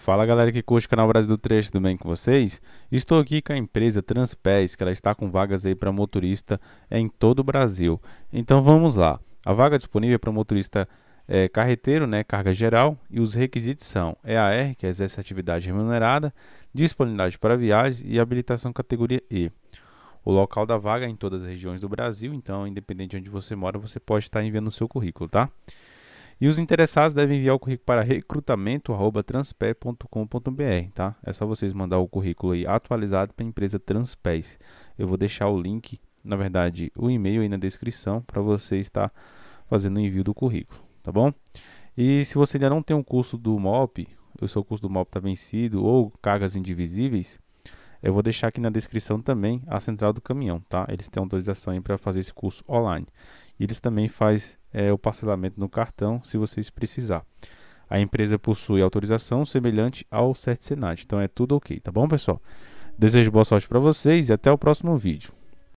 Fala galera que curte o canal Brasil do Trecho, tudo bem com vocês? Estou aqui com a empresa Transpés, que ela está com vagas aí para motorista em todo o Brasil. Então vamos lá. A vaga disponível é para motorista é, carreteiro, né, carga geral, e os requisitos são EAR, que é exerce atividade remunerada, disponibilidade para viagens e habilitação categoria E. O local da vaga é em todas as regiões do Brasil, então independente de onde você mora, você pode estar enviando o seu currículo, tá? E os interessados devem enviar o currículo para recrutamento@transpé.com.br, tá? É só vocês mandar o currículo aí atualizado para a empresa Transpés. Eu vou deixar o link, na verdade, o e-mail aí na descrição para você estar fazendo o envio do currículo, tá bom? E se você ainda não tem um curso do MOP, o seu curso do MOP está vencido ou cargas indivisíveis, eu vou deixar aqui na descrição também a central do caminhão, tá? Eles têm autorização aí para fazer esse curso online. E eles também faz é, o parcelamento no cartão, se vocês precisar. A empresa possui autorização semelhante ao Cert Senat, então é tudo ok, tá bom, pessoal? Desejo boa sorte para vocês e até o próximo vídeo.